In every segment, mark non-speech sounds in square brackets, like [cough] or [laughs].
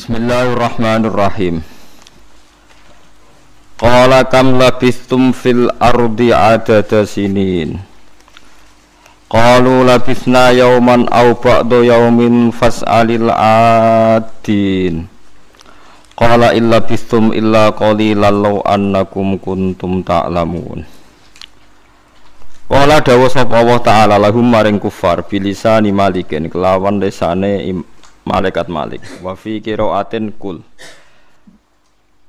Bismillahirrahmanirrahim. Qala kam labistum fil ardi adada sinin. Qalu labisna yawman aw ba'da yawmin fas'alil adin. Qala illa bistum illa qalilan law annakum kuntum ta'lamun. Qala dawu sapa Allah taala lahum maring kufar bilisani malikin kelawan im malaikat Malik. Wa fi qiraatin kul.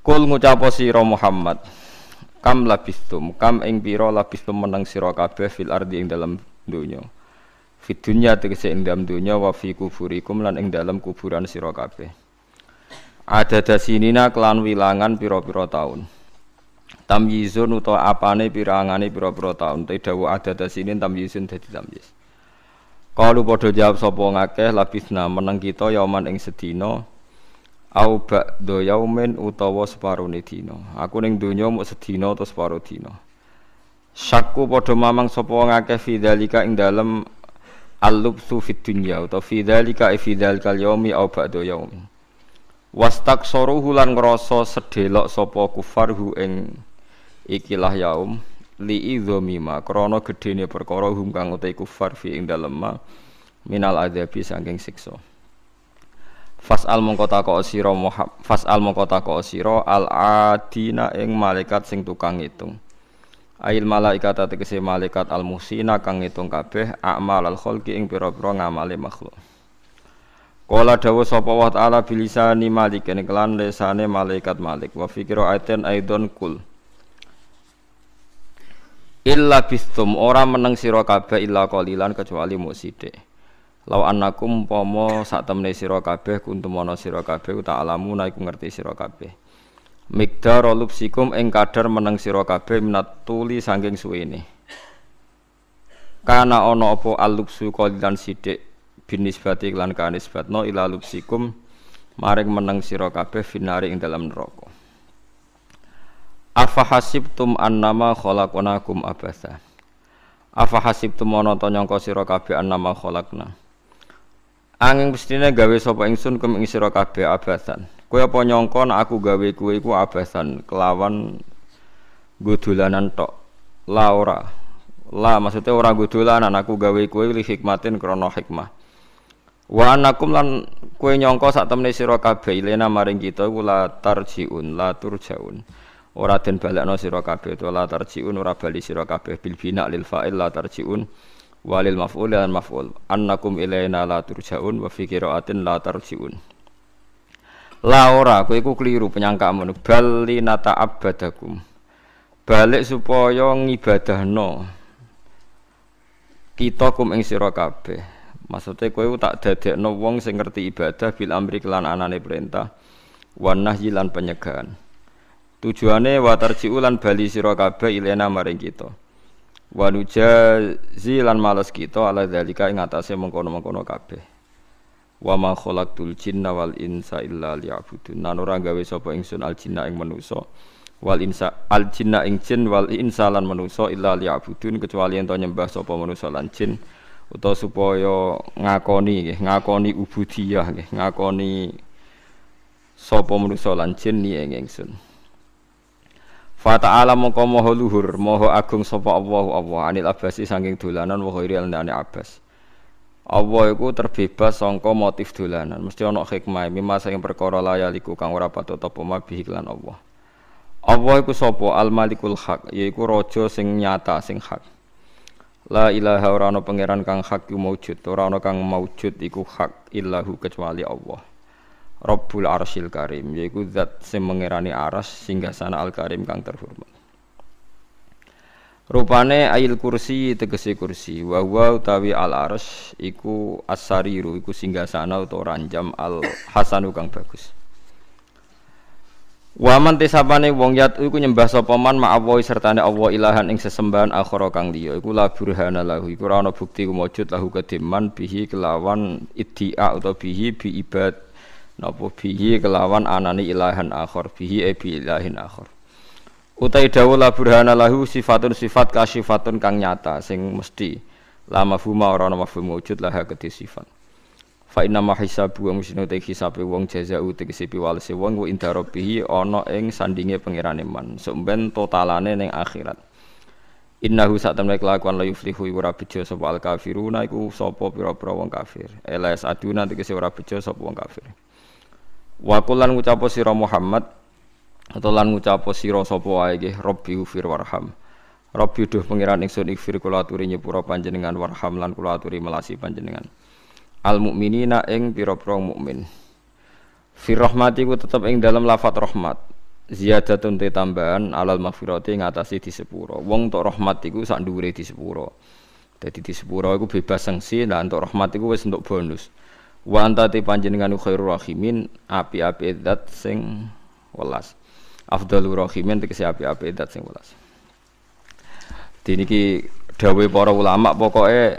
Kul ngucapo sira Muhammad. Kam labistum, kam ing pira labistum meneng sira kabeh fil ardi ing dalam donya. Fi dunya tegese ing dalam donya wa fi kuburikum lan ing dalam kuburan sira kabeh. Ada dasinina kelan wilangan pira-pira taun. Tamyizun utawa apane pirangane pira-pira taun. Tidak ada dasinin tamyizun dadi tamyiz. Kalu padha jawab sapa ngakeh labisna meneng kita yauman ing sedina au ba'da yaumin utawa separone dina. Aku ning donya mung sedina utawa separo dina. Syakku padha mamang sapa ngakeh fi dzalika ing dalem al-lubsu fid dunya utawa fi dzalika au e fi dzalikal yaumi au ba'da yaumin. Wastaksaruhu lan ngrasa sedelok sapa kufarhu ing ikilah yaum. Li izo ma krana gedene perkara hum kang uta kufar fi ing dalem ma minal adzabi saking siksa Fas'al mongko takok sira Muhammad fas'al mongko takok sira al adina ing malaikat sing tukang ngitung Ail malaikat tegese malaikat al musina kang ngitung kabeh amal al khalqi ing pira-pira ngamale makhluk Kala dawuh sapa wa ta'ala bilisani malik kelan lesane malaikat malik wa fikira aiten aidon kul Illa bistum ora meneng sira kabeh illa qalilan kecuali mu sithik. Law annakum pomo sak temne sira kabeh kuntum ana sira kabeh uta alamu iku ngerti sira kabeh. Migdar lubsikum ing kadar meneng sira kabeh minat tuli saking suwene. Kana ana apa alubsu qalilan sithik binisbati lan kanisbatno ila lubsikum maring meneng sira kabeh finari ing dalam neraka. Afahasibtum annama khalaqnakum abatha. Afahasibtum ana ta nyangka sira kabeh annama khalaqna. Angin mestine gawe sapa ingsun kum ing sira kabeh abasan. Kowe apa nyangka nek aku gawe kowe iku abasan kelawan godolanan tok. La ora. La maksudnya ora godolanan aku gawe kowe li hikmatin krana hikmah. Wa anakum lan kowe nyangka sak temne sira kabeh ilena maring kita iku la tarjiun la turjaun ora den balekno sira kabeh to la tarjiun ora bali sira kabeh bil bina lil fa'il la tarjiun walil maf'ul lan maf'ul annakum ilaina la turjaun wa fi qira'atin la tarjiun la ora kowe iku keliru penyangkamu bal linata abadakum balik supaya ngibadahno kita kum ing sira kabeh maksudnya kowe tak dadekno wong sing ngerti ibadah bil amri kelan anane perintah wa nahyi lan penyegahan Tujuane watarji'u lan bali sira kabeh ilena maring kita. Wanuja zilan males kita ala dalika ing atase mengkono-mengkono kabeh. Wa ma khalaqtul jinna wal insa illa liya'budun. Nan ora gawe sapa ingsun al jinna ing manusa. Wal insa al jinna ing jin wal insa lan manusa illa liya'budun kecuali ento nyembah sapa manusa lan jin utawa supaya ngakoni nggih, ngakoni ubudiyah nggih, ngakoni sapa manusa lan jin ing ingsun. Fata'ala mongko moho luhur, moho agung sopo Allahu Allah anil abasi saking dolanan wa ghairi alane abas. Allah iku terbebas sangka motif dolanan, mesti hikmai, hikmah mimma saking laya layaliku kang ora patut ma mabih iklan Allah. Allah iku sopo Al Malikul hak, iku rojo sing nyata sing hak. La ilaha ora pangeran kang hak iku maujud, ora kang maujud iku hak ilahu kecuali Allah. Rabbul Arsyil Karim yaitu zat sing mengerani aras sana Al Karim kang terhormat. Rupane ayil kursi tegese kursi wa tawi utawi al arsy iku asariru iku singgasana utawa ranjam al hasanu kang bagus. Waman tesapane wong yat iku nyembah sapa man ma'awahi sertane Allah ilahan ing sesembahan akhara kang liya iku la burhana lahu iku rano ana bukti kumujud lahu kediman bihi kelawan iddia utawa bihi bi ibad Napa bihi kelawan anani ilahan akhir bihi e bi ilahin akhir. Utai dawuh la burhana lahu sifatun sifat sifatun kang nyata sing mesti lama fuma ora ana mafhum wujud laha kedhi sifat. Fa inna ma hisabu wong sing utai hisabe wong jazaa'u tegese piwalese wong wa inda rabbih ana ing sandinge pangerane man. Sumben totalane ning akhirat. Innahu sak kelakuan la yuflihu ora bejo sapa al kafiruna iku sapa pira-pira wong kafir. Elas aduna kese ora bejo sapa wong kafir. Wakulan kullan ngucapo sira Muhammad atau lan ngucapo sira sapa wae nggih Rabbi ufir warham. Rabbi duh pangeran ingsun ikfir kula aturi nyepura panjenengan warham lan kula aturi melasi panjenengan. Al mukminina ing pira-pira mukmin. Fi rahmati ku tetep ing dalam lafat rahmat. Ziyadatun te tambahan alal maghfirati ngatasi di sepuro. Wong tok rahmat iku sak dhuwure di sepuro. Dadi di sepuro iku bebas sanksi lan tok rahmat iku wis entuk bonus wa anta te panjenengan khairur rahimin api-api zat sing welas afdalur rahimin tegese api-api zat sing welas diniki dawuh para ulama pokoke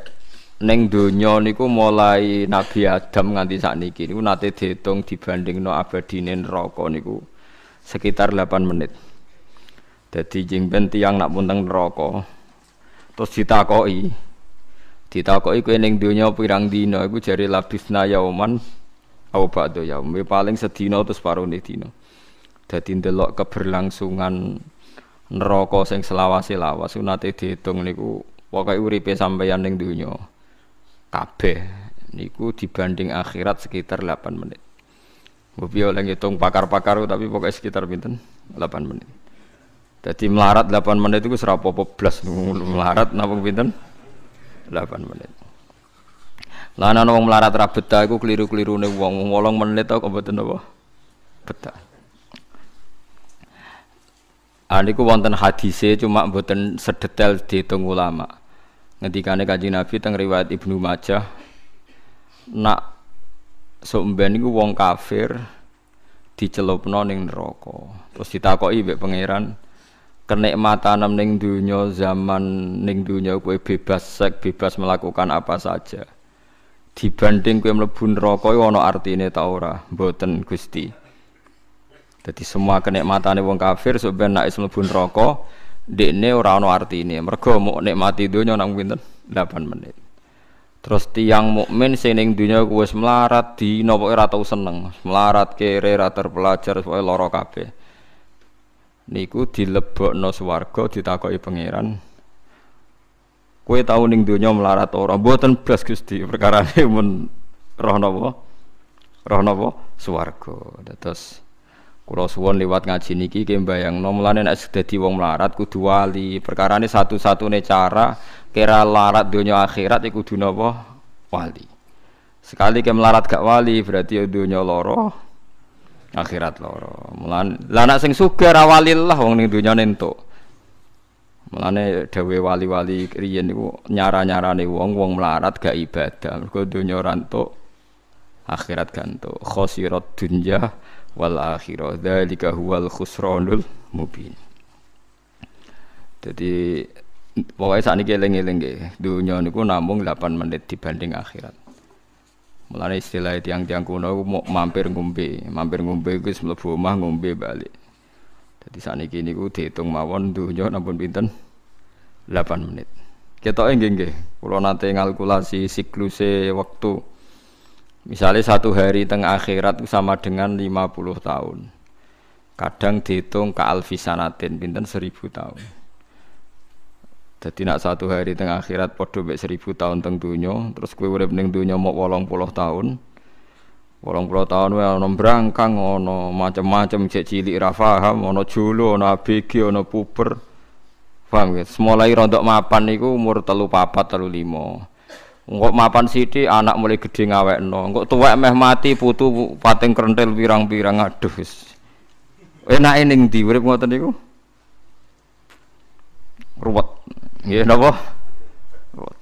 ning donya niku mulai Nabi Adam nganti sakniki niku nate diitung dibandingno abadine neraka niku sekitar 8 menit dadi jengben yang nak punteng neraka terus ditakoki ditakoki kowe ning donya pirang dina iku jare labisna yauman au ba'da yaum paling sedina terus parone dina dadi ndelok keberlangsungan neraka sing selawase lawas sunate diitung niku pokoke uripe sampeyan ning donya kabeh niku dibanding akhirat sekitar 8 menit Mbok oleh ngitung pakar-pakar tapi pokoknya sekitar pinten 8 menit. Jadi melarat 8 menit itu serapopo blas melarat napa pinten 8 menit. Lan ana wong melarat ra betah iku kliru-klirune wong 8 menit kok mboten apa. Betah. Aniku wonten hadise cuma mboten sedetail diitung ulama. Ngendikane Kanjeng Nabi teng riwayat Ibnu Majah nak somben iku wong kafir dicelupno ning neraka. Terus ditakoki mbek pangeran, kenikmatan ning dunia zaman ning dunia kowe bebas sek bebas melakukan apa saja dibanding kowe mlebu neraka ana artine ta ora mboten Gusti jadi semua kenikmatane wong kafir sok ben nek mlebu neraka ndekne ora ana artine mergo mau nikmati dunia nang pinten 8 menit Terus tiang mukmin sing ning donya kuwi melarat di nopo ora tau seneng, melarat kere ora terpelajar pokoke lara kabeh niku dilebokno swarga ditakoki pangeran kowe tau ning donya melarat ora mboten blas Gusti perkarane mun roh napa roh napa swarga dados kula suwon liwat ngaji niki ki mbayangno mulane nek dadi wong melarat kudu wali perkarane satu-satune cara kira larat donya akhirat iku kudu napa wali sekali ke melarat gak wali berarti donya loro akhirat loro mulan lana sing suka rawalilah wong ning donya nento mulane dewe wali-wali riyen niku nyara-nyarane wong wong melarat gak ibadah mergo donya ora akhirat ganto khosirat dunya wal akhirah dzalika huwal khusranul mubin jadi pokoknya saat ini geleng-geleng dunia niku namung 8 menit dibanding akhirat Mulane istilah tiang-tiang kuno mau mampir ngombe, mampir ngombe iku wis mlebu omah ngombe balik. Dadi kini niku diitung mawon tuh donya nampun pinter, 8 menit. Kita nggih nggih, Kalau nanti ngalkulasi siklus waktu. Misalnya satu hari tengah akhirat sama dengan 50 tahun. Kadang dihitung ke alfisanatin, pinter 1000 tahun. Jadi nak satu hari tengah akhirat podo be seribu tahun teng dunyo, terus kue udah bening dunia mau wolong puluh tahun. Wolong puluh tahun wae ono berangkang, ono macam-macam cek cilik ra ono julu, ono abg, ono puber. Paham ya? rontok mapan niku umur telu papat telu limo. Engkok mapan sithik anak mulai gede ngawe no nggak tua meh mati putu pateng kerentel birang-birang aduh enak ini ning ndi tadi niku? Ruwet. Nggih napa?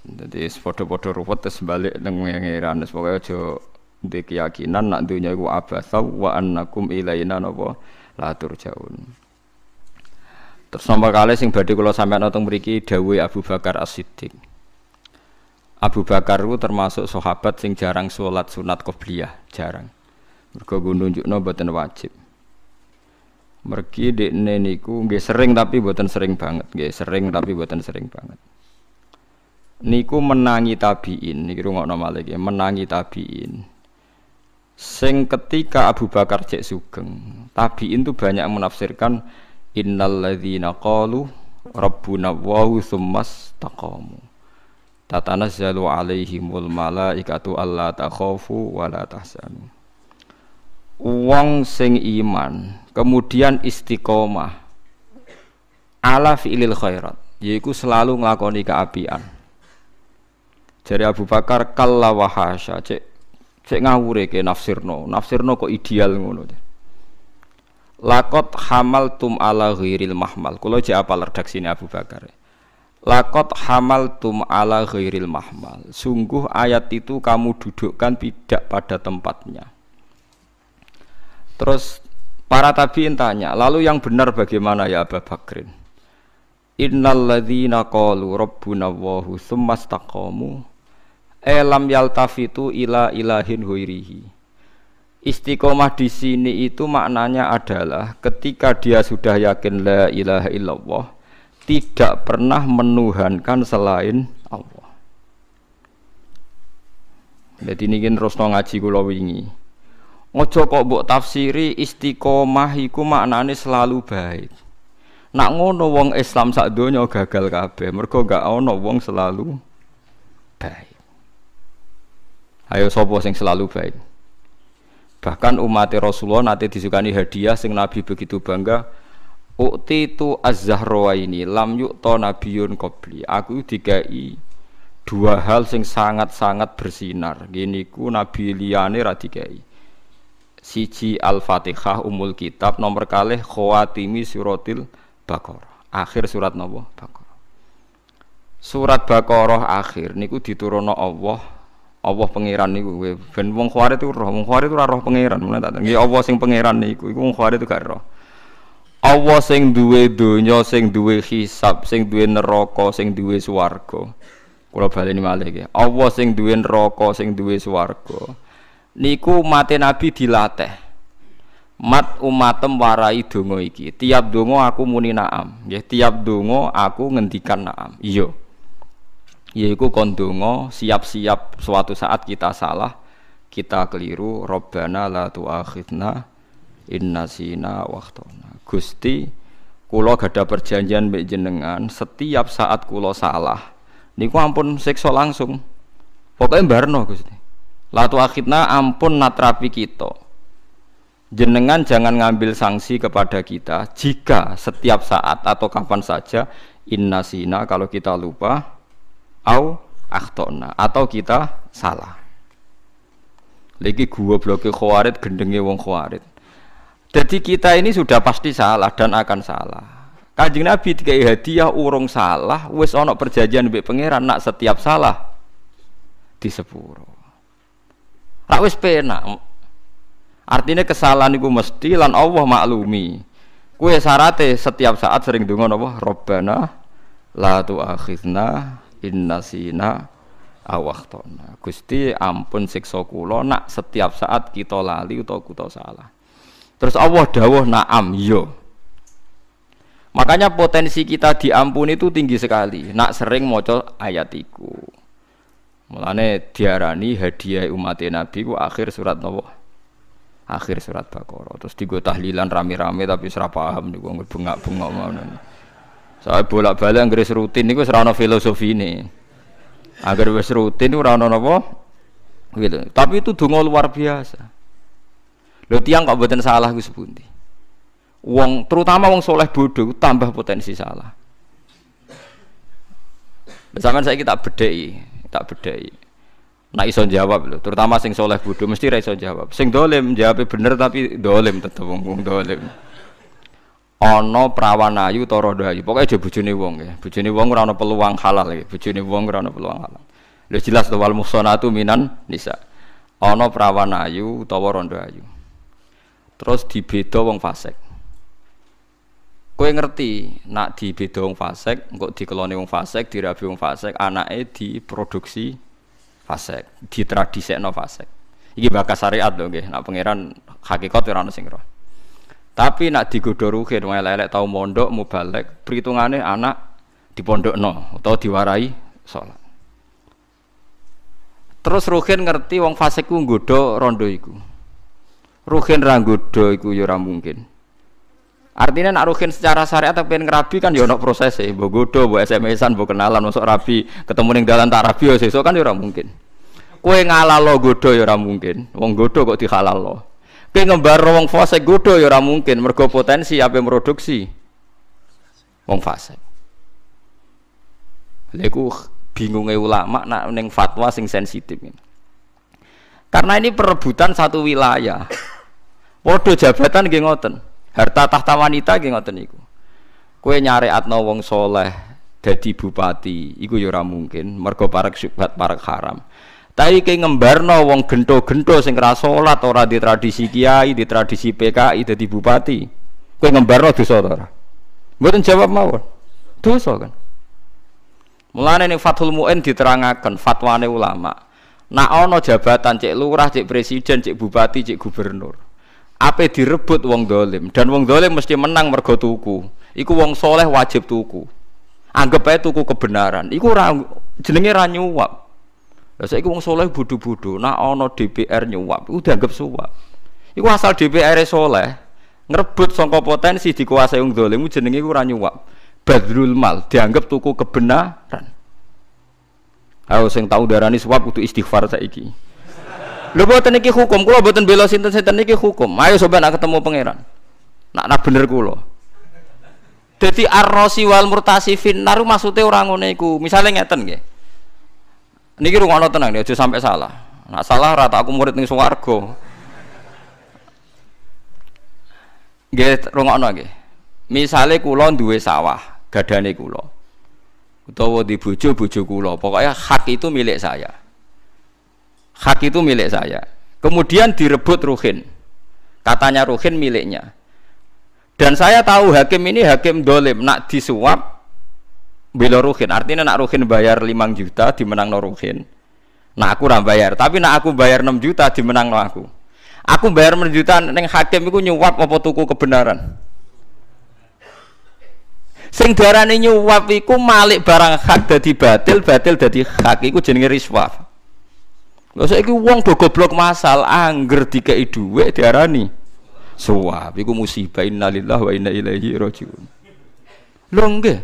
Jadi foto-foto ruwet terus balik yang pangeran. Pokoke aja di keyakinan nak gua apa tau wa annakum ilaina nopo latur jauh. Terus nomor kali sing badi kalau sampai nonton mriki dawuh Abu Bakar As-Siddiq. Abu Bakar itu termasuk sahabat sing jarang sholat sunat qobliyah, jarang. Mergo nunjukno mboten wajib. Mergi dekne niku nggih sering tapi buatan sering banget, nggih sering tapi buatan sering banget. Niku menangi tabiin, niki rungokno malih nggih, menangi tabiin. Sing ketika Abu Bakar cek sugeng, tabiin tuh banyak menafsirkan innalladzina qalu rabbuna wahu tsummas taqamu. Tatanazzalu alaihimul malaikatu alla takhafu wa la tahzanu wong sing iman kemudian istiqomah ala fi'ilil khairat yaitu selalu ngelakoni keapian jadi Abu Bakar kalla wahasya cek cek ngawure ke nafsirno nafsirno kok ideal ngono lakot hamal tum ala ghairil mahmal kalau cek apa sini Abu Bakar lakot hamal tum ala ghairil mahmal sungguh ayat itu kamu dudukkan tidak pada tempatnya Terus para tabiin tanya, lalu yang benar bagaimana ya Abu Bakrin? ladzina qalu rabbuna Allahu tsummastaqamu elam yaltafitu ila ilahin huirihi. Istiqomah di sini itu maknanya adalah ketika dia sudah yakin la ilaha illallah tidak pernah menuhankan selain Allah. Jadi ini rosno ngaji kula wingi. Ngojo kok buk tafsiri istiqomah iku maknane selalu baik. Nak ngono wong Islam sak donya gagal kabeh, mergo gak ana wong selalu baik. Ayo sapa sing selalu baik? Bahkan umat Rasulullah nanti disukani hadiah sing Nabi begitu bangga. Ukti tu az zahra ini lam yukta nabiyun qabli. Aku dikai dua hal sing sangat-sangat bersinar. Gini ku nabi liyane ra siji Al-Fatihah umul kitab nomor kalih khawatimi suratil Baqarah. Akhir surat nopo Baqarah. Surat Baqarah akhir niku diturunno Allah. Allah pangeran niku ben wong khawari itu roh, wong khawarit itu roh pangeran. Mulane tak nggih Allah sing pangeran niku iku wong khawarit itu gak roh. Allah sing duwe donya, sing duwe hisab, sing duwe neraka, sing duwe swarga. Kula baleni malih iki. Allah sing duwe neraka, sing duwe swarga niku mate nabi dilatih mat umatem warai dungo iki tiap dungo aku muni naam ya tiap dungo aku ngendikan naam iyo yaiku kondungo siap-siap suatu saat kita salah kita keliru robbana la tuakhidna sina waktona Gusti kulo gada perjanjian mbak jenengan setiap saat kulo salah niku ampun sekso langsung pokoknya barno Gusti Latu akhidna ampun natrapi kita. Jenengan jangan ngambil sanksi kepada kita jika setiap saat atau kapan saja inna sina kalau kita lupa au akhtona atau kita salah. Lagi gua bloke khawarit gendenge wong khawarit. Jadi kita ini sudah pasti salah dan akan salah. Kajing Nabi tiga hadiah urung salah, wis onok perjanjian bik pangeran nak setiap salah disepuro tak wis penak artinya kesalahan itu mesti lan Allah maklumi kue sarate setiap saat sering dengar nopo robbana la tu inna innasina awaktona gusti ampun siksa kulo nak setiap saat kita lali atau kita salah terus Allah dawuh naam yo iya. makanya potensi kita diampuni itu tinggi sekali nak sering moco ayatiku. Mulane diarani hadiah umat Nabi ku akhir surat Nabi. Akhir surat Baqarah. Terus digo tahlilan rame-rame tapi ora paham niku bengak-bengok ngono. Saya bolak-balik nggris rutin niku ora ana filosofine. Agar wis rutin ora ana napa? Gitu. Tapi itu donga luar biasa. Lho tiang kok mboten salah ku Bunti. Wong terutama wong soleh bodoh tambah potensi salah. Misalkan saya kita bedai, tak bedai nak iso jawab lho terutama sing soleh bodoh mesti ra iso jawab sing dolim jawab bener tapi dolim tetep wong wong dolim ana prawan ayu ta rada ayu pokoke aja bojone wong ya bojone wong ora ana peluang halal ya bojone wong ora ana peluang halal lho jelas to wal muhsanatu minan nisa ana prawan ayu utawa rada ayu terus dibeda wong fasik Kowe ngerti nak di bedong fasek, beda wong fasek, di dikelone wong fasik, dirabi di produksi fasek, di tradisi ditradisekno fasek. Iki bakas syariat lho nggih, nak pangeran hakikat ora ono sing roh. Tapi nak digodho ruhin wae elek tau mondok mubalek, perhitungane anak no, atau diwarai salat. Terus Ruhin ngerti wong fasik ku nggodha rondo iku. Ruhin ra nggodha iku ya ora mungkin. Artinya nak rukin secara syariat tapi pengen rabi kan ya proses ya. Bu godo, bu smsan, bu kenalan masuk rabi, ketemu neng dalan tak rabi ya So kan ya orang mungkin. Kue ngalalo lo ya orang mungkin. Wong godo kok dihalal lo. Kue ngembar wong fase godo ya orang mungkin mergo potensi yang produksi. Wong fase. Lha bingungnya ulama nak neng fatwa sing sensitif ini. Karena ini perebutan satu wilayah. Waduh jabatan geng ngoten. Harta tahta wanita nggih ngoten niku. nyare atno wong soleh jadi bupati, iku yura ya mungkin, mergo parek syubhat parek haram. Tapi ke ngembarno wong gento-gento sing ora ora di tradisi kiai, di tradisi PKI jadi bupati. Kue ngembarno dosa ta ora? Mboten jawab mawon. Dosa kan. Mulane ning Fathul Muin diterangaken fatwane ulama. Nak ono jabatan cek lurah, cek presiden, cek bupati, cek gubernur. Apa direbut wong dolim dan wong dolim mesti menang mergo tuku iku wong soleh wajib tuku anggap aja tuku kebenaran iku ra, jenenge ra nyuap saya iku wong soleh budu-budu. Nah ono DPR nyuap iku dianggap suap iku asal DPR e soleh ngerebut songko potensi dikuasai wong dolim jenenge iku ra nyuap badrul mal dianggap tuku kebenaran Harus sing tau darani suap kudu istighfar saiki lu buat iki hukum, kulo buat bela sinten-sinten iki hukum. Ayo coba nak ketemu pangeran. Nak nak bener kulo, jadi arrosi wal murtasi finnar maksudnya orang ngono iku. Misale ngeten nggih. Niki rungono tenang aja sampai salah. Nak salah rata aku murid ning swarga. Nggih rungono nggih. Misale kula duwe sawah, gadane kula. Utawa di bojo bojo kula. Pokoknya hak itu milik saya hak itu milik saya kemudian direbut Ruhin katanya Ruhin miliknya dan saya tahu hakim ini hakim dolim nak disuap bila Ruhin artinya nak Ruhin bayar 5 juta dimenang no Ruhin Nak aku orang bayar tapi nak aku bayar 6 juta dimenang no aku aku bayar 6 juta neng hakim itu nyuap apa tuku kebenaran sing darane nyuwap iku malik barang hak dadi batil batil dadi hak iku jenenge riswah Lha saiki wong do goblok masal angger dikeki dhuwit diarani suap iku musibah innalillahi wa inna ilaihi rajiun. Lho nggih.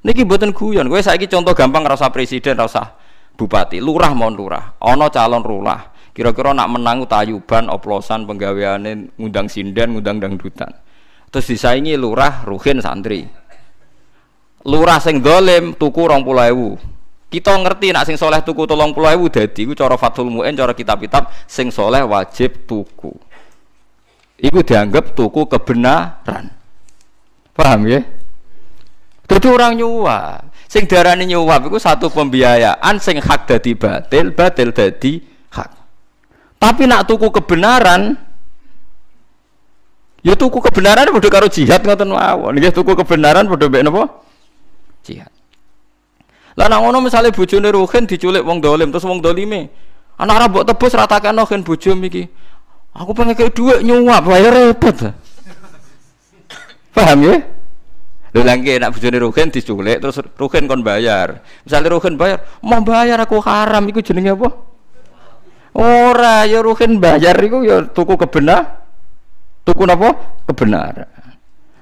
Niki mboten guyon. Kowe saiki contoh gampang rasa presiden, rasa bupati, lurah mau lurah, ana calon lurah. Kira-kira nak menang tayuban, oplosan penggaweane ngundang sinden, ngundang dangdutan. Terus disaingi lurah Ruhin santri. Lurah sing dolim tuku 20.000 kita ngerti nak sing soleh tuku tolong pulau ewu dadi itu cara fatul mu'en coro kitab-kitab sing soleh wajib tuku itu dianggap tuku kebenaran paham ya jadi orang nyua Sing darani nyuwap iku satu pembiayaan sing hak dadi batil, batil dadi hak. Tapi nak tuku kebenaran ya tuku kebenaran udah karo jihad ngoten mawon. Nggih ya tuku kebenaran udah mbek napa? Jihad. Lah nang ngono misale bojone Ruhin diculik wong dolim terus wong dolime. Anak ra tebus ratakan Ruhin bojo iki. Aku pengen kayak duit nyuap, bayar repot. Paham ya? Lu lagi nak bojone Ruhin diculik terus Ruhin kon bayar. Misalnya Ruhin bayar, mau bayar aku haram iku jenenge apa? Ora ya Ruhin bayar iku ya tuku kebenar. Tuku apa? Kebenaran.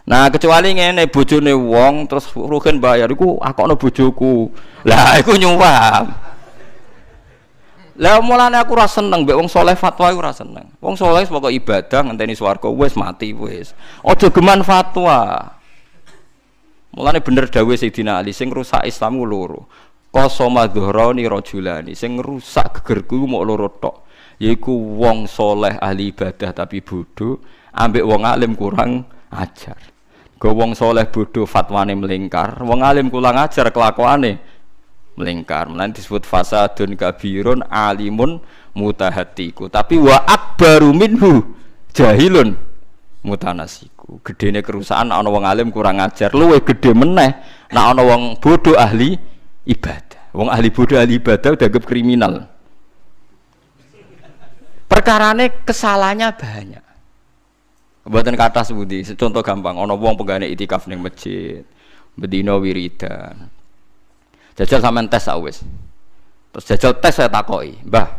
Nah, kecuali ngene bojone wong terus rugen bayar iku akokno bojoku. Lah iku nyuwap. Lah mulane aku ora seneng mbek wong saleh fatwa iku ora seneng. Wong saleh pokoke ibadah ngenteni swarga wis mati wis. Aja geman fatwa. Mulane bener dawuh Sayyidina Ali sing rusak Islam loro. Qasama dhuhrani rajulani sing rusak gegerku mok loro tok. Yaiku wong saleh ahli ibadah tapi bodoh, ambek wong alim kurang ajar. Mergo wong soleh bodoh fatwane melingkar, wong alim kurang ajar kelakuane melingkar. Mulane disebut fasadun kabirun alimun mutahatiku. Tapi wa akbaru minhu jahilun mutanasiku. Gedene kerusakan ana wong alim kurang ajar, luwe gede meneh nek ana wong bodoh ahli ibadah. Wong ahli bodoh ahli ibadah dianggap kriminal. Perkarane kesalahannya banyak. Buatan kata sebudi, contoh gampang, ono wong pegane itikaf neng masjid, bedino wiridan. Jajal samen tes awes, Terus jajal tes saya takoi, bah,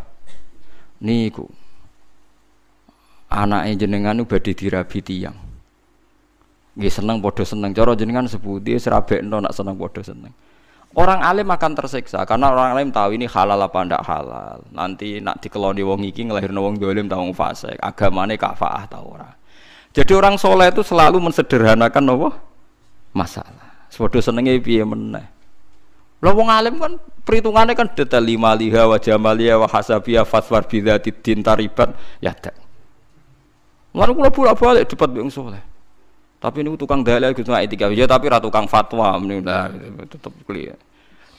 Niku anak jenengan di dirabi tiang. Nggih seneng bodoh seneng. coro jenengan sebuti no nak seneng bodoh seneng. Orang alim akan tersiksa karena orang alim tahu ini halal apa ndak halal. Nanti nak dikeloni wong iki ngelahirno wong dolim tau wong fasik, agamane kafaah tau ora. Jadi orang soleh itu selalu mensederhanakan apa? Masalah. Sepodo senengnya piye meneh. Lo wong alim kan perhitungannya kan detail lima liha wa jamalia wa fatwa fatwar bidzati din taribat ya tak. Lan kalau bolak-balik debat wong soleh. Tapi ini tukang dalil gitu nggak etika ya tapi ratu kang fatwa nah, tetap kuliah.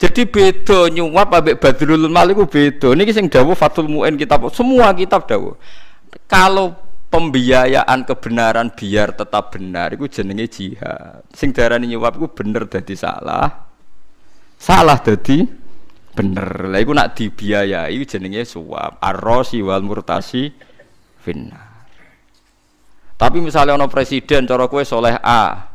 Jadi beda nyuap abek Badrul Malik beda. Niki kisah dawu Fatul muen kitab semua kitab dawu. Kalau pembiayaan kebenaran biar tetap benar itu jenenge jihad sing darani nyuap itu bener jadi salah salah jadi bener lah itu nak dibiayai jenenge suap arrosi wal murtasi finnar tapi misalnya ono presiden cara kue soleh A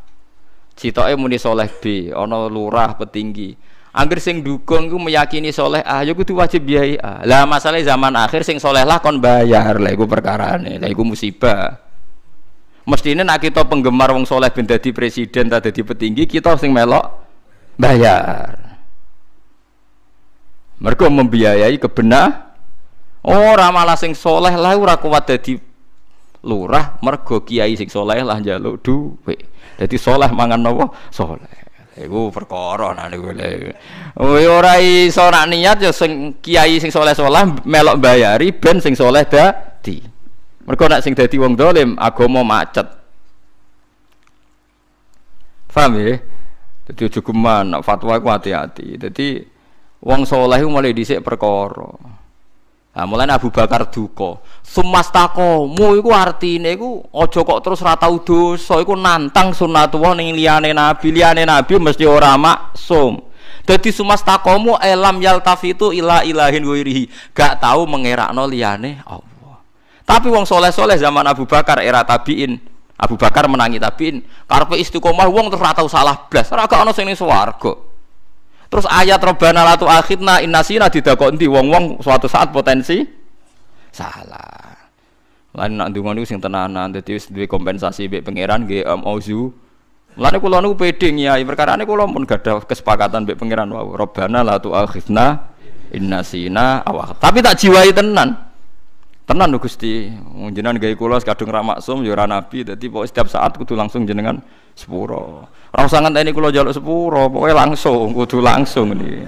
citoke muni soleh B ono lurah petinggi Angger sing dukung ku meyakini soleh ah ya kudu wajib biayai. Ah. Lah masalah zaman akhir sing soleh lah kon bayar lah iku perkarane, lah iku musibah. Mestine nek kita penggemar wong soleh ben dadi presiden ta dadi petinggi, kita sing melok bayar. Mergo membiayai kebenah ora malah sing soleh lah ora kuat dadi lurah mergo kiai sing soleh lah njaluk duwe. Dadi soleh mangan nopo Soleh. Iku perkara nang niku lek. Oh ya ora iso nak niat ya sing kiai sing soleh-soleh melok bayari ben sing soleh dadi. Mergo nak sing dadi wong dolim agama macet. Paham ya? Dadi cukup nak fatwa ku hati-hati. Dadi wong soleh ku mulai dhisik perkara. Nah, Abu Bakar Duko, Sumastako, iku artine iku aja kok terus ra tau dosa iku nantang sunnatullah ning liyane nabi, liyane nabi mesti ora maksum. Dadi sumastakomu elam yaltafitu ila ilahin wirihi. Gak tau mengerakno liyane Allah. Tapi wong soleh-soleh zaman Abu Bakar era tabiin, Abu Bakar menangi tabiin, karpe istiqomah wong terus ra tau salah blas, ora gak ana sing ning swarga. Terus ayat robana latu akhirna sina didakok nanti wong-wong suatu saat potensi salah. Lain nak ndonga niku sing tenanan dadi wis kompensasi bek pangeran nggih Om Ozu. lalu peding ya, perkara ini aku lalu pun ada kesepakatan bek pengiran wow. Robbana latu akhirna sina awak. Tapi tak jiwai tenan. Tenan lu Gusti. Jenengan gawe kula kadung ramak sum, ya nabi dadi setiap saat aku tuh langsung jenengan sepuro. Ora usah ngenteni kula njaluk sepuro, pokoke langsung kudu langsung nih.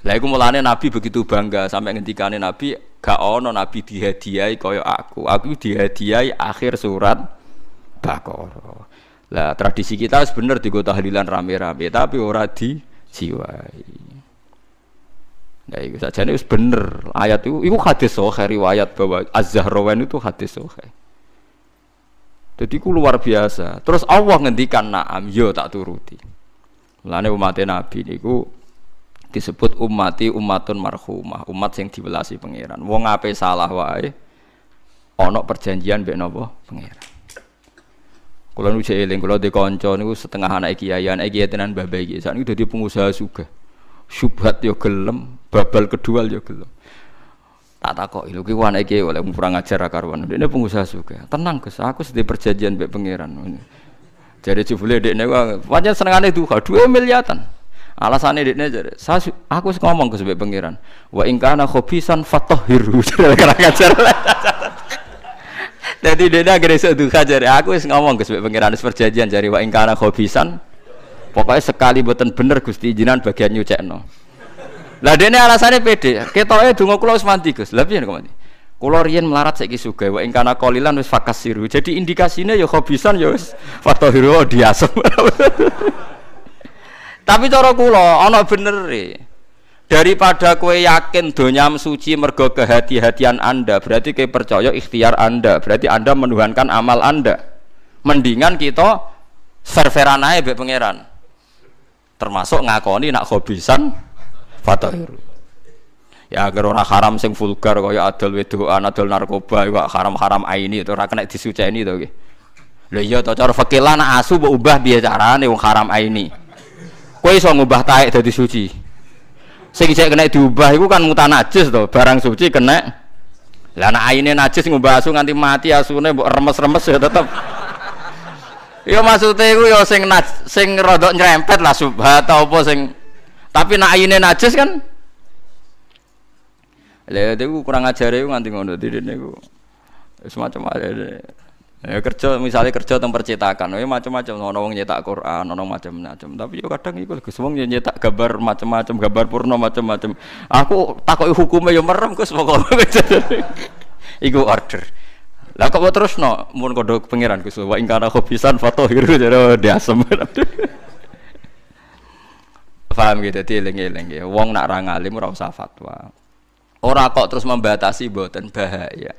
Lah iku mulane Nabi begitu bangga sampai ngendikane Nabi gak ono Nabi dihadiahi kaya aku. Aku dihadiahi akhir surat Baqarah. Lah tradisi kita sebener kota tahlilan rame-rame tapi ora di jiwai. Nah, itu saja ini bener ayat itu, itu hadis sohe riwayat bahwa Az-Zahrawan itu hadis sohe. Jadi ku luar biasa. Terus Allah ngendikan na'am, yo tak turuti. lalu umat Nabi ini ku disebut umati umatun marhumah, umat yang dibelasi pangeran. Wong ape salah wae Onok perjanjian be nopo pangeran. Kalau nu eling kalau di kanca setengah anak kiai, anak kiai tenan mbah saat udah jadi pengusaha juga Subhat yo gelem, babal kedua yo gelem tak tak kok ilu kiwan iki oleh kurang ajar karuan ini pengusaha juga tenang Gus aku sedih perjanjian mbek pangeran jadi jebule dekne wajan senengane duha Dua miliatan alasannya dekne jadi saya aku ngomong ke sebagai pangeran wa in kana khobisan jadi dia akhirnya iso duha jadi. aku ngomong ke mbek pangeran wis perjanjian jadi wa in khobisan pokoknya sekali buatan bener Gusti izinan bagian no. Lah dene alasane pede. Ketoke donga kula wis mandi, Gus. Lah piye kok mandi? Kula riyen melarat saiki suga wa ing kana kolilan wis fakasiru. Jadi indikasinya ya khobisan ya wis fatahiru oh, diasem. [laughs] Tapi cara kula ana benere. Daripada kue yakin donyam suci mergo kehati-hatian Anda, berarti kue percaya ikhtiar Anda, berarti Anda menuhankan amal Anda. Mendingan kita serveran aja be pangeran. Termasuk ngakoni nak hobisan fatahiru ya agar orang haram sing vulgar kaya adol wedoan adol narkoba iwak haram-haram aini itu ora kena disuceni to nggih lho iya to cara fikih asu mbok ubah piye carane wong haram aini kowe iso ngubah taek dadi suci sing sik kena diubah iku kan mutan najis to barang suci kena lah anak aini najis ngubah asu nganti mati asune mbok remes-remes ya tetep Ya maksudnya iku ya sing sing rodok nyerempet lah subhat apa sing tapi nak ayune najis kan? Lha itu kurang ajar ya nganti ngono diri niku. Semacam ada. Ya, kerja misalnya kerja tentang percetakan, ya macam-macam. Ono wong nyetak Quran, ono macam-macam. Tapi yo ya kadang iku Gus wong ya nyetak gambar macam-macam, gambar purno macam-macam. Aku takoki hukumnya yo merem Gus pokoke. [laughs] iku order. Lah kok terus no, mun kodok pangeran Gus wa ingkara khobisan jadi [laughs] jare diasem. [laughs] Paham gitu, jadi eling-eling ya. Wong nak orang ngalim orang usah fatwa. orang kok terus membatasi buatan bahaya.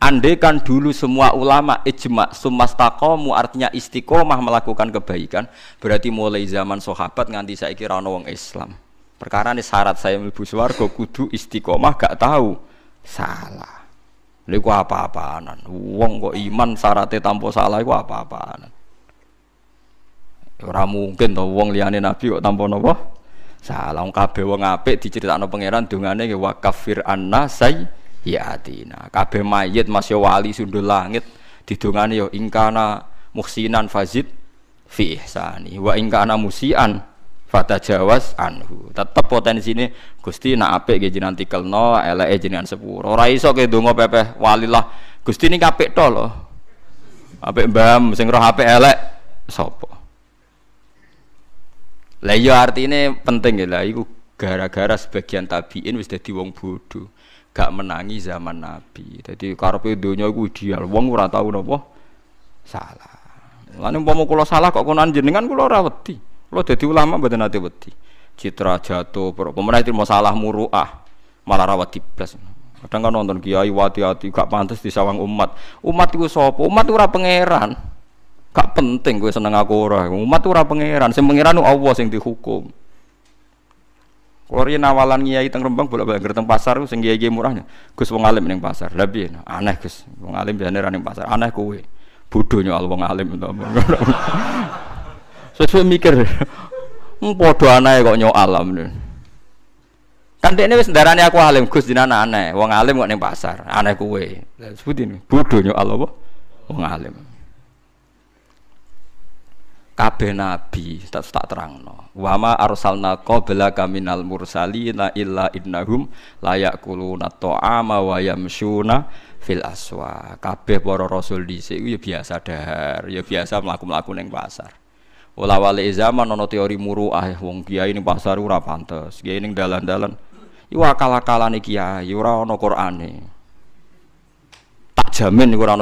Andai kan dulu semua ulama ijma sumastakomu artinya istiqomah melakukan kebaikan, berarti mulai zaman sahabat nganti saya kira wong Islam. Perkara ini syarat saya melibu swarga kudu istiqomah gak tahu salah. ini apa-apaanan. Wong kok iman syaratnya tanpa salah itu apa-apaanan. Ora mungkin to wong liyane nabi kok tanpa napa? Salah wong kabeh wong apik diceritakno pangeran dongane wa kafir anna say ya Kabeh mayit mas yo ya wali sundul langit didongane yo ya, ingkana muhsinan fazid fi ihsani wa ingkana musian fatajawas anhu tetep potensi ini gusti nak apik gak jenengan tikelno eleke jenengan sepuro ora iso ke donga pepeh walilah gusti ini apik to lho apik mbam sing roh apik elek sapa lah iya artine penting ya lah iku gara-gara sebagian tabiin wis dadi wong bodho, gak menangi zaman Nabi. Tadi karepe donya iku ideal, wong ora tau napa salah. Lan umpama kula salah kok aku jenengan kula ora wedi. Kula dadi ulama mboten nate wedi. Citra jatuh, pemerintah itu salah muruah, malah rawat plus. Kadang kan nonton kiai wati-hati gak pantas disawang umat. Umat iku sopo Umat ora pangeran. Kak penting gue seneng aku ora. Umat ora pangeran, sing pangeran Allah sing dihukum. Kulo nawalan kiai teng Rembang bolak-balik teng pasar sing kiai-kiai murahnya. Gus wong alim ning pasar. Lebih nah, Aneh Gus, wong alim biasane ra pasar. Aneh kowe. Bodohnya al wong alim to. so, [laughs] mikir. Hmm, padha aneh kok nyoal alam. Kan dekne wis ndarane aku alim, Gus jenengan aneh. Wong alim kok ning pasar. Aneh kowe. Sebutin bodohnya al apa? Wong alim kabeh nabi tak, tak terang wa ma arsalna qabla kaminal mursalina illa innahum layak kuluna ama wa shuna fil aswa kabeh para rasul dhisik ya biasa dahar ya biasa mlaku-mlaku ning pasar Wala wale zaman nono teori muru ah wong kiai ini pasar ura pantas. kiai ini dalan-dalan. iwa kalah akalane kiai ora ana Qur'ane. Tak jamin iku ora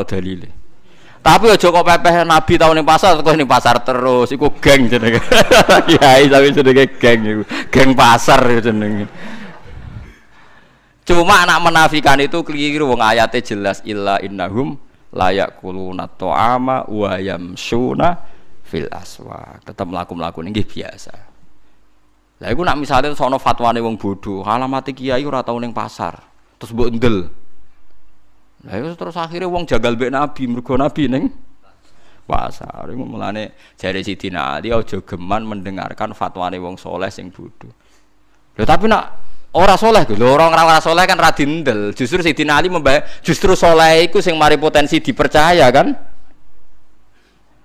tapi ya Joko pepeh nabi tahun ini pasar kok ini pasar terus iku geng jenenge. [laughs] Kiai tapi jenenge geng iku. Geng pasar jenenge. Cuma anak menafikan itu keliru wong ayatnya jelas ilah innahum layak kuluna ta'ama wa yamsuna fil aswa. Tetap melakukan mlaku ini biasa. Lah iku nak soal sono fatwane wong bodoh, halamati kiai ora tau ning pasar. Terus mbok ndel. Lah terus akhirnya wong jagal mbek Nabi, mergo Nabi ning pasar. Iku mulane jare sidin Ali aja geman mendengarkan fatwane wong soleh sing bodho. lo tapi nak ora soleh lho orang orang soleh kan radindel justru sidin Ali membayar justru soleh iku sing mari potensi dipercaya kan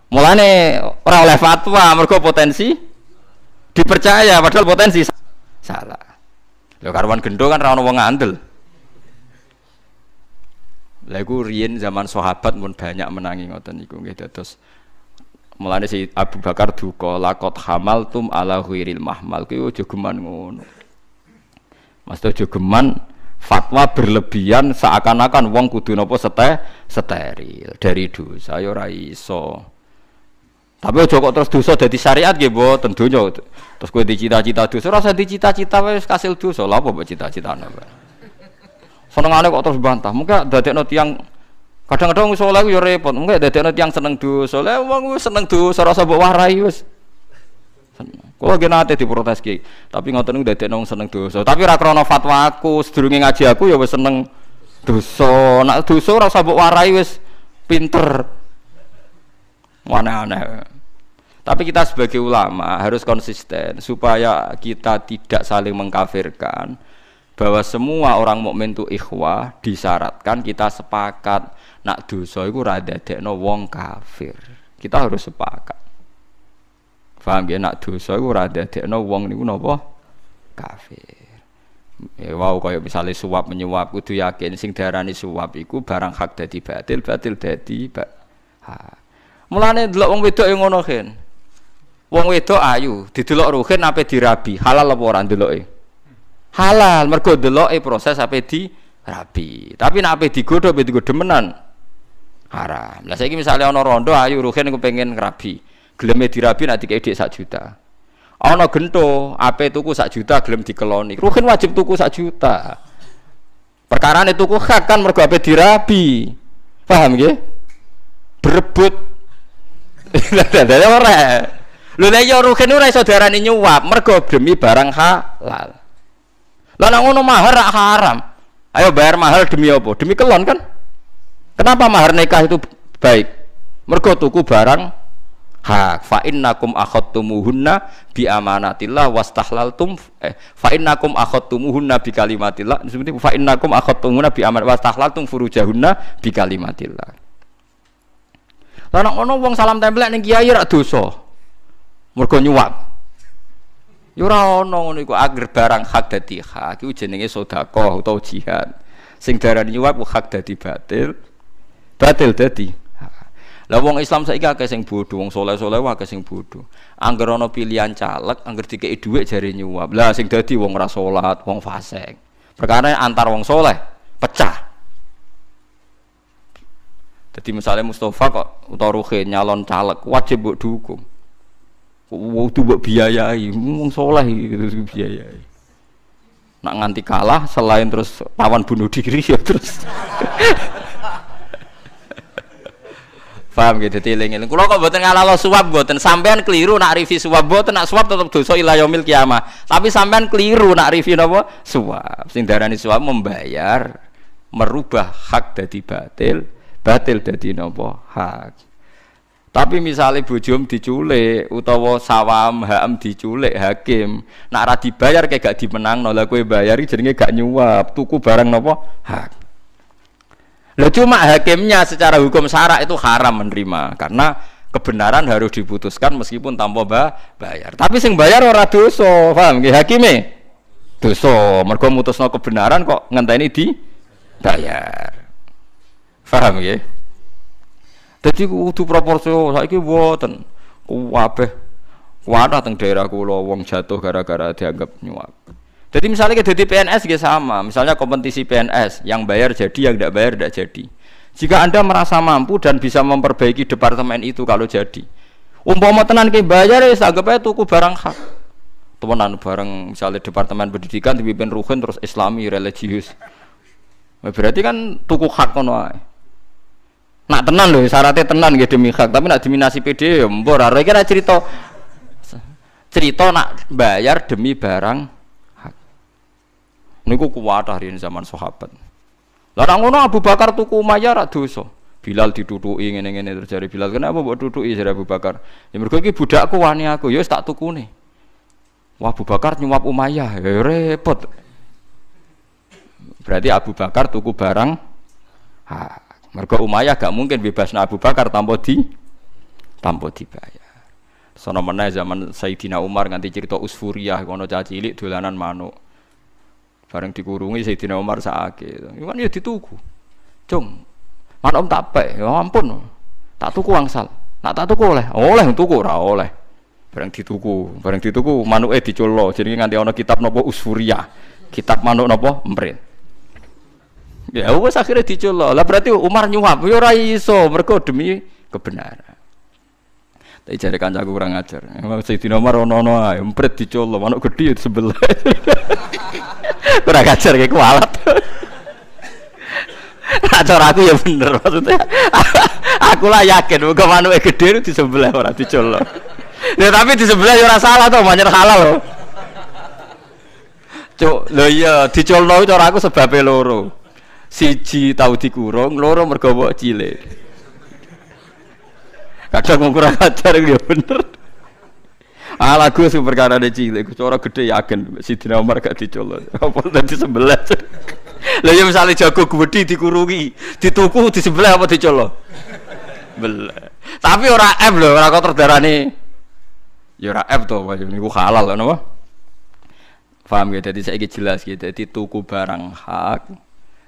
mulane ora oleh fatwa mergo potensi dipercaya padahal potensi salah lo karuan gendo kan ra ono wong ngandel lagu Rien zaman sahabat pun banyak menangi ngoten niku nggih dados mulane si Abu Bakar Duko lakot hamal tum ala huiril mahmal kuwi aja geman ngono. Mas aja geman fatwa berlebihan seakan-akan wong kudu napa sete steril dari dosa ya ora iso. Tapi ojo kok terus dosa dadi syariat nggih mboten donya. Terus kowe dicita-cita dosa, ora usah dicita-cita wis kasil dosa. Lha apa bercita cita-citane? ngalih kok terus bantah. Mungkin not yang kadang-kadang usah lagi yo repot. Mungkin not yang seneng tuh soalnya uang gue seneng tuh rasa mbok warai wis. Kulo lagi nate diprotes ki. Tapi ngotot nih dadekno wong seneng so Tapi ra krana fatwa aku, ngaji aku ya wes seneng duso Nak duso rasa mbok warai wes pinter. mana mana Tapi kita sebagai ulama harus konsisten supaya kita tidak saling mengkafirkan bahwa semua orang mukmin itu ikhwah disyaratkan kita sepakat nak dosa rada rada dekno wong kafir. Kita harus sepakat. Paham ya nak dosa rada rada dekno wong ini napa kafir. Ya wow kaya misalnya suap menyuap kudu yakin sing darani suap iku barang hak dadi batil, batil dadi ba Mulane delok wong wedok ngono kan. Wong wedo ayu, didelok ruhin apa dirabi, halal apa ora eh halal mergo e proses ape di rapi Tapi nek ape digodho ape digodho demenan haram. Lah saiki misale ana rondo ayu ruhin pengen rabi. Geleme dirabi nek dikek sak juta. Ana gento ape tuku sak juta gelem dikeloni. Ruhin wajib tuku sak juta. itu tuku hak kan mergo ape dirabi. Paham nggih? Berebut. [laughs] Lah ora. Lho nek ya ruhin ora saudara diarani nyuap mergo demi barang halal. Lanang ono ngono mahar rak haram. Ayo bayar mahal demi apa? Demi kelon kan? Kenapa mahar nikah itu baik? Mergo tuku barang hak. Fa innakum akhadtumuhunna bi amanatillah wastahlaltum eh, fa innakum akhadtumuhunna bi kalimatillah. disebut fa innakum akhadtumuhunna bi amanat wastahlaltum furujahunna bi kalimatillah. Lanang nek ono wong salam tempel ning kiai rak dosa. Mergo nyuwak Ya ora ana ngono iku agar barang hak dadi hak iku jenenge sedekah utawa jihad. Sing darani nyuwap hak dadi batil. Batil dadi. Lah wong Islam saiki akeh sing bodho, wong saleh-saleh akeh sing bodho. Angger ana pilihan caleg, angger dikeki dhuwit jare nyuwap. Lah sing dadi wong ora salat, wong fasik. Perkara antar wong soleh pecah. Jadi misalnya Mustafa kok utawa Ruhin nyalon caleg wajib buat dukung. Wong tuh buat biayai, wong soleh gitu biayai. Nak nganti kalah selain terus tawan bunuh diri ya terus. Faham [laughs] gitu tiling Kalau kau buatin kalah lo suap buatin Sampean keliru nak review suap buatin nak suap tetap dosa ilayomil kiamah. Tapi sampean keliru nak review nabo Suap. Sindaran itu suap membayar merubah hak dari batil, batil dari nabo Hak. Tapi misalnya bujum diculik utawa sawam ham diculik hakim, nak ra dibayar kayak gak dimenang nolak kue bayari jadinya gak nyuap, tuku barang nopo hak. Lo cuma hakimnya secara hukum syarak itu haram menerima karena kebenaran harus diputuskan meskipun tanpa ba bayar. Tapi sing bayar ora dosa, paham nggih hakime? Dosa, mergo mutusno kebenaran kok ngenteni di bayar. Paham nggih? Jadi kudu proporsi Saiki mboten. Kabeh kuwadah teng daerah kula wong jatuh gara-gara dianggap nyuap. Jadi misalnya kita jadi PNS juga sama. Misalnya kompetisi PNS yang bayar jadi, yang tidak bayar tidak jadi. Jika anda merasa mampu dan bisa memperbaiki departemen itu kalau jadi, umpama tenan ke bayar ya anggap aja tuku barang hak. Temenan barang, misalnya departemen pendidikan dipimpin ruhin terus islami religius. Nah, berarti kan tuku hak kono nak tenan loh syaratnya tenan gitu demi hak tapi nak demi PD ya mbor arah kira cerita cerita nak bayar demi barang Ini niku kuat hari ah ini zaman sahabat larang ngono Abu Bakar tuku Umayyah ya rak dosa Bilal ingin ngene ini terjadi Bilal kenapa buat tutuki jadi Abu Bakar ya mergo iki budakku wani aku yo ya tak tuku tukune Wah Abu Bakar nyuap Umayyah ya, ya repot berarti Abu Bakar tuku barang hak Mergo Umayyah gak mungkin bebas na Abu Bakar tanpa di tanpa dibayar. Sono meneh zaman Sayyidina Umar nganti cerita Usfuriyah kono caci cilik dolanan manuk. Bareng dikurungi Sayyidina Umar sakake. Iku kan ya dituku. Cung. Manuk tak pek, ya ampun. Tak tuku angsal. Nak tak tuku oleh, oleh tuku ora oleh. Bareng dituku, bareng dituku manuke diculno. Jadi nganti ana kitab nopo Usfuriyah. Kitab manuk nopo Emprit. Ya wes akhirnya diculok. Lah berarti Umar nyuap yo ya, ora iso mergo demi kebenaran. Tapi jare kancaku kurang ajar. Emang Sayyidina Umar ono-ono ae, empret dicolok, manuk gedhe sebelah. [laughs] kurang ajar kayak kualat. Acara [laughs] aku ya bener maksudnya. [laughs] aku lah yakin muga manuke gede di sebelah ora diculok. Ya tapi di sebelah ya ora salah tuh, banyak halal loh. Cuk, lho iya dicolno cara aku sebabnya loro siji tahu dikurung loro mergawa cilik kadang wong kurang ajar ya bener ala ah, Gus perkara ne cilik Gus ora gedhe yakin Sidina Umar gak dicolot apa tadi sebelah Lalu misalnya misale jago gedhi dikurungi dituku di sebelah apa dicolot belah tapi ora F lho ora kotor darane ya ora F to wajib niku halal napa paham ya jadi saya jelas gitu jadi tuku barang hak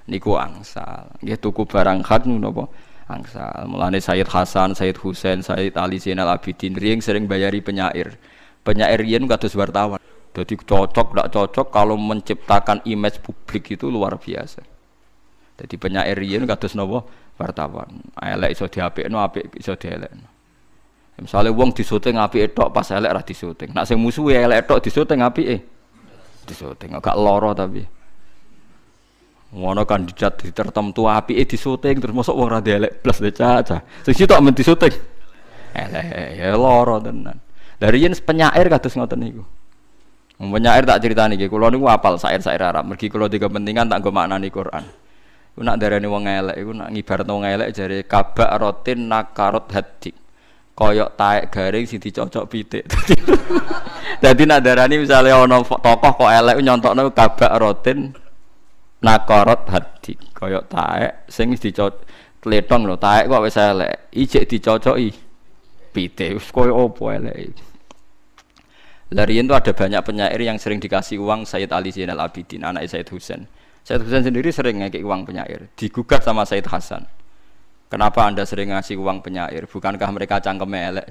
niku angsal nggih tuku barang khat napa angsal mulane Said Hasan Said Husain Said Ali Zainal Abidin rieng sering bayari penyair penyair yen kados wartawan jadi cocok tidak cocok kalau menciptakan image publik itu luar biasa jadi penyair yen kados napa wartawan elek iso diapikno apik iso dielekno Misalnya wong disuting api itu pas elek rah disuting. Nak sing ya elek itu disuting api eh. Disuting agak loro tapi ngono kandidat di tertentu api eh disuting terus masuk wong radio elek plus deh caca sisi tak men disuting elek ya loro tenan dari yen penyair kados ngoten niku penyair tak cerita niki Kalau niku apal sair sair Arab mergi kalau tiga pentingan tak makna maknani Quran gue nak darani wong elek gue nak ngibaratno wong elek Jadi kabak rotin nak karot hati koyok taek garing sih dicocok pitik Jadi [laughs] nak darani misalnya ana tokoh kok elek nih kabak rotin nakorot hati koyok taek sing wis dicot tletong lho taek kok wis elek ijek dicocoki pite wis koyo opo elek Larian itu ada banyak penyair yang sering dikasih uang Sayyid Ali Zainal Abidin, anak Sayyid Husain. Sayyid Husain sendiri sering ngekik uang penyair, digugat sama Sayyid Hasan. Kenapa anda sering ngasih uang penyair? Bukankah mereka cangkem elek?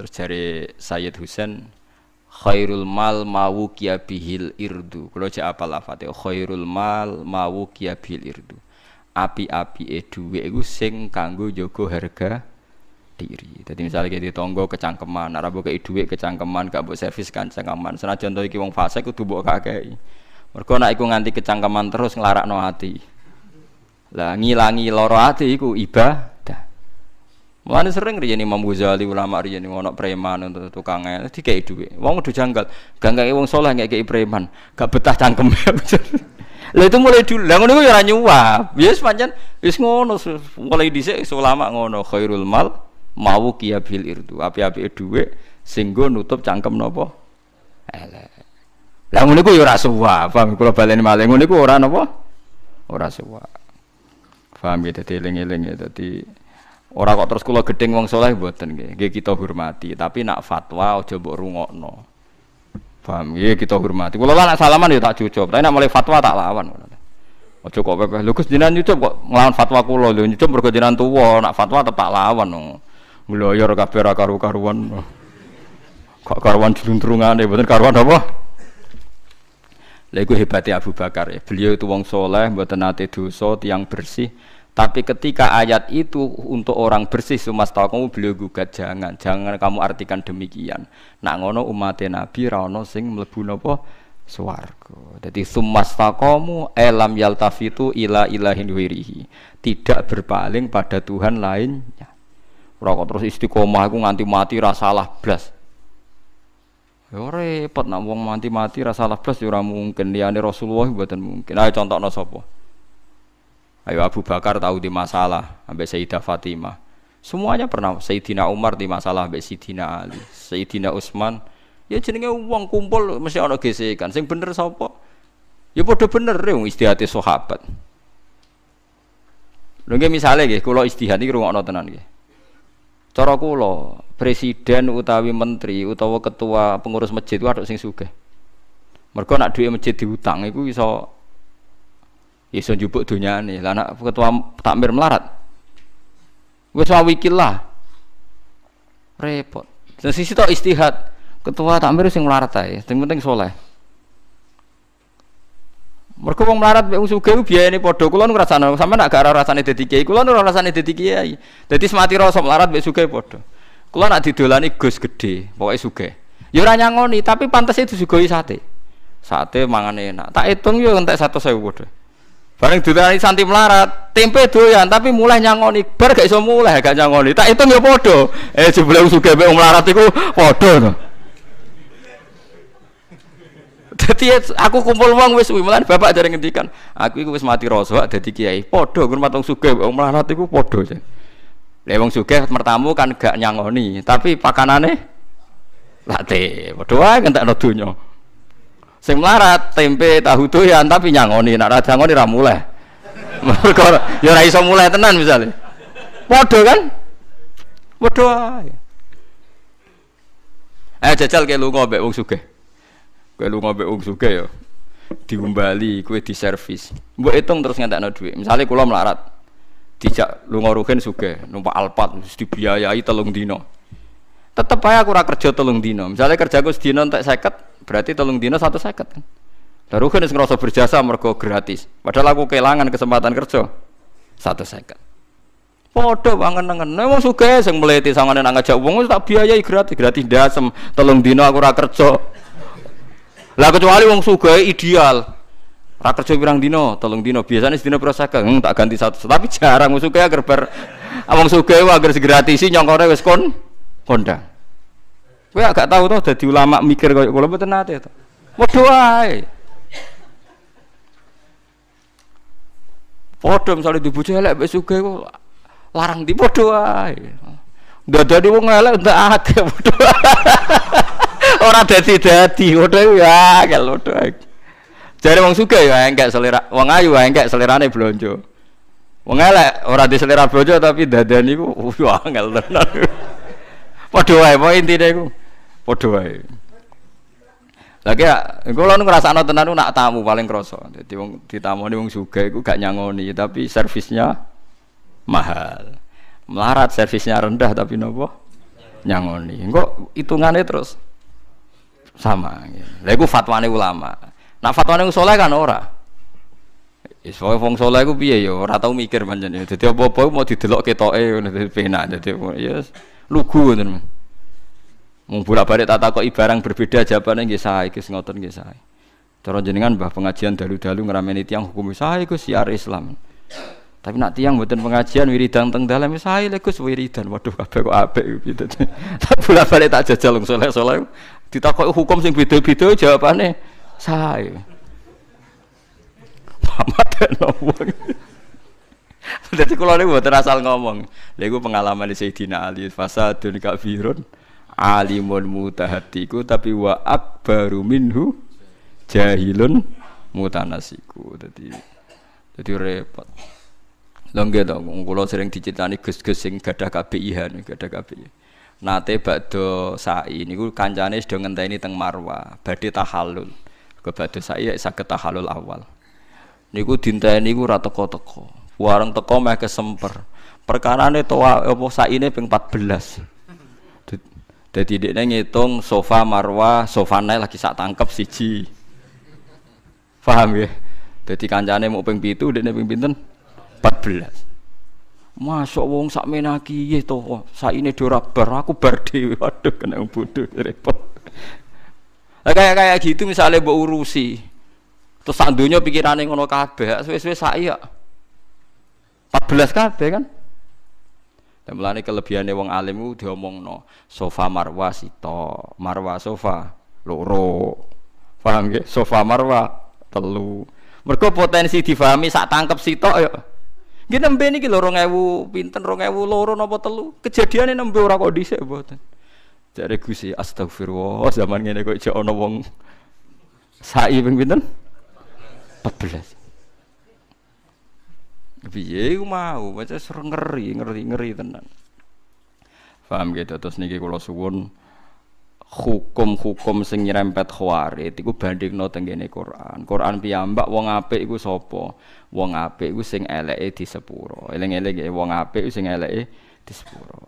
Terus dari Sayyid Husain, khairul mal mawu bihil irdu kalau cek apa lafate ya, khairul mal mawu bihil irdu api-api e dhuwit sing kanggo jaga harga diri. Jadi misalnya kita tonggo kecangkeman, arah buka duit kecangkeman, gak buat servis kan cangkeman. Sana contoh iki wong fase ku buat kakek. Mereka nak iku nganti kecangkeman terus ngelarak no hati. Lah ngilangi loro hati iku Mulane sering riyen Imam Ghazali ulama riyen ono preman untuk tukang el dikei dhuwit. Wong kudu janggal. Gak ngekeki wong saleh ngekeki preman. Gak betah cangkem. [laughs] Lah itu mulai dulu. Lah ngono ku ya ora nyuap. Ya wis pancen wis ngono mulai dhisik ulama ngono khairul mal mau kiyabil irdu. Api-api dhuwit sing nutup cangkem nopo. Elek. Lah ngono ku ya ora suwap. Paham kula baleni malih ngono ku ora napa? Ora suwap. Paham ya dadi eling-eling ya dadi Orang kok terus kulo gedeng wong soleh buatan nggih. Nggih kita hormati, tapi nak fatwa aja rungok no. Paham? Nggih kita hormati. kulo nak salaman ya tak cucup, tapi nak mulai fatwa tak lawan. Ojo kok pepe. Lho jinan jenengan kok ngelawan fatwa kulo. Lu nyucup berke jinan tuwo, nak fatwa tetap tak lawan. Oh, ngloyor kabeh ra karu-karuan. Oh, kok karuan deh. buatan karuan apa? Lha iku hebate Abu Bakar ya. Beliau itu wong soleh, mboten nate dosa, tiang bersih, tapi ketika ayat itu untuk orang bersih sumasta kamu beliau gugat jangan, jangan kamu artikan demikian. Nak ngono umat Nabi rano sing mlebu napa swarga. Dadi sumasta kamu elam yaltafitu ila ilahin wirihi. Tidak berpaling pada Tuhan lainnya. Ora terus istiqomah aku nganti mati rasalah blas. Ya repot nak wong mati-mati rasalah blas ya ora mungkin liyane Rasulullah mboten mungkin. Ayo contohno sapa? Ayo Abu Bakar tahu di masalah sampai Sayyidah Fatimah. Semuanya pernah Sayyidina Umar di masalah sampai Sayyidina Ali, Sayyidina Utsman. Ya jenenge uang kumpul mesti ana gesekan. Sing bener sapa? Ya padha bener wong istihati e sahabat. Lha nggih misale nggih kula istihati iki rungokno tenan nggih. Cara kula presiden utawi menteri utawa ketua pengurus masjid ku sing sugih. Mergo nak duwe masjid diutang iku iso Ya, iso njupuk dunyane lah anak ketua takmir melarat wis wawikil lah repot dan sisi tok istihad ketua takmir sing melarat ae sing penting soleh mereka mau melarat wong biaya ini podo kulon nu nol, sama nak rasa nih detik ya, kulon nu rasane detik ya, Tadi semati rasa melarat wek sugih podo. kulon nak didolani Gus gede pokoknya ya suka, yuranya ngoni, tapi pantas itu sugoi sate sate mangan enak tak hitung yo entek saya podo. Bareng dudani santi melarat, tempe doyan tapi mulai nyangoni, bar gak iso mulai gak nyangoni. Tak hitung ya podo. Eh jebule wong sugih wong melarat iku podo to. [laughs] Dadi ya, aku kumpul wong wis malan bapak jare ngendikan, aku iku wis mati rasa dadi kiai. Podo ngurmat wong sugih wong melarat iku podo. Lah wong sugih mertamu kan gak nyangoni, tapi pakanane late. Padha wae entekno donya. Sing melarat tempe tahu doyan tapi nyangoni nak ra nyangoni ra mulai. [laughs] Mergo ya ora iso mulai tenan misalnya. Padha kan? Padha ae. Eh jajal ke lunga mbek wong sugih. Kowe lunga mbek wong sugih ya. Diumbali kowe diservis. Mbok hitung terus ngentekno dhuwit. Misale kula melarat dijak lunga rugen sugih numpak alpat mesti dibiayai telung dino tetep aja aku kerja telung dino. Misalnya kerjaku sedino untuk seket berarti telung dino satu seket kan. baru kan ngerasa berjasa mergo gratis. Padahal aku kehilangan kesempatan kerja seket podo wangen-nengen. suka ya yang meliti sama nengen nang jauh bungus tak biaya gratis, gratis dasem telung dino aku kerja. Lah kecuali wong suka ideal. Rakyat kerja bilang dino, telung dino. Biasanya dino berasa saged, hmm, tak ganti satu. Tapi jarang wong sugih agar ber wong sugih wae agar gratis nyongkornya wes kon kondang. Kowe agak tahu toh dadi ulama mikir koyo kula mboten nate to. Padha ae. Podho misale bojo elek wis sugih kok larang di padha wae. Dadani wong elek ndak ate podho. [laughs] Ora dadi dadi, podho ya akeh padha. Jare wong sugih ya engkek selera, wong ayu ya engkek selerane blonjo. Wong elek ora di selera blonjo tapi dadani ku wah [laughs] ya angel tenan. Padha wae pokoke intine iku padha wae. Lagi ya, gue nu ngerasa no tenan nak tamu paling kroso. Jadi wong nih wong juga, gua gak nyangoni, tapi servisnya mahal. Melarat servisnya rendah tapi nopo nyangoni. Engko hitungannya terus sama. Lagi Lah gue fatwane ulama. Nah fatwane wong kan ora. Is wae wong soleh gue piye ya tau mikir panjenengan. Ya. Jadi apa-apa mau didelok ketoke ngono dadi penak. Jadi yes. Ya lugu ngoten. Mung bolak-balik tak takoki barang berbeda jawabane nggih sae, nggih ngoten nggih sae. Cara jenengan mbah pengajian dalu-dalu ngerameni tiang hukum sae gus siar Islam. Tapi nak tiang buatan pengajian wiridan teng dalam saya lekus wiridan waduh apa kok apa? gitu. [laughs] Tak bola balik tak jajal wong soleh soleh. Ditakoki hukum sing beda-beda Jawabannya, saya. Mamat no wong. Jadi kalau ini buat asal ngomong, lagu pengalaman di Sayyidina Ali Dunia kafirun alimun mutahatiku tapi wa akbaru minhu jahilun mutanasiku. Jadi jadi repot. Longgeng dong, ngulo sering diceritani gus-gus sing gadah KBIH, iya gada KBIH. Iya. Nate bakdo sa'i niku kancane sedang ngenteni teng Marwa, badhe tahalul Ke badhe sa'i ya saged tahallul awal. Niku dinta niku ora teko-teko warung teko meh kesemper perkara perkarane toa sa peng ping belas. jadi dia ngitung sofa marwa sofa naik lagi sak tangkep siji paham ya jadi kancane mau ping pitu dia ping pinten belas. Masuk wong sak menaki ya toh ini dora ber aku bar waduh kena bodoh repot Nah, kayak kayak gitu misalnya bau urusi. Terus sak pikirannya ngono kabeh, sesuai sesuai sa iya. 14 kabeh kan dan mulane kelebihannya wong alim ku diomongno sofa marwa sito marwa sofa loro paham nggih sofa marwa telu mergo potensi difahami sak tangkep sito ya nggih nembe niki lho 2000 pinten 2000 loro napa telu kejadiane nembe ora kok dhisik mboten jare Gusti astagfirullah zaman ngene kok iso ana wong sa'i ping pinten 14 piye mau pancen sereng ngeri ngeri ngeri tenan paham gitu terus niki kalau suwun hukum-hukum sing nyerempet khawarit iku bandingno tenggene Quran. Quran piyambak wong apik iku sapa? Wong apik iku sing eleke disepuro. Eling-eling wong apik sing eleke disepuro.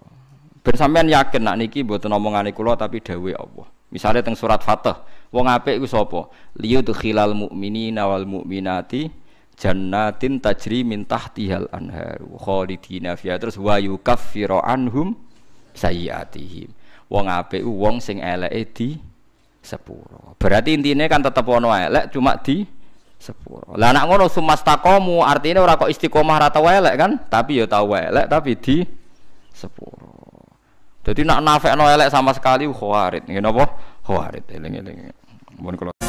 Ben sampean yakin nak niki mboten omongane kula tapi dawuhe Allah. Misalnya teng surat Fatah, wong apik iku sapa? Liyudkhilal mu'minina wal mu'minati jannatin tajri min tahtihal anhar khalidina fiha terus wa yukaffiru anhum sayyatihim wong apik wong sing eleke di sepuro berarti intinya kan tetep ono elek cuma di sepuro lah nak ngono sumastakomu artinya ora kok istiqomah rata elek kan tapi ya tau elek tapi di sepuro jadi nak nafek no elek sama sekali khawarit. Ini apa? Khawarit. Eling eling. mun kalau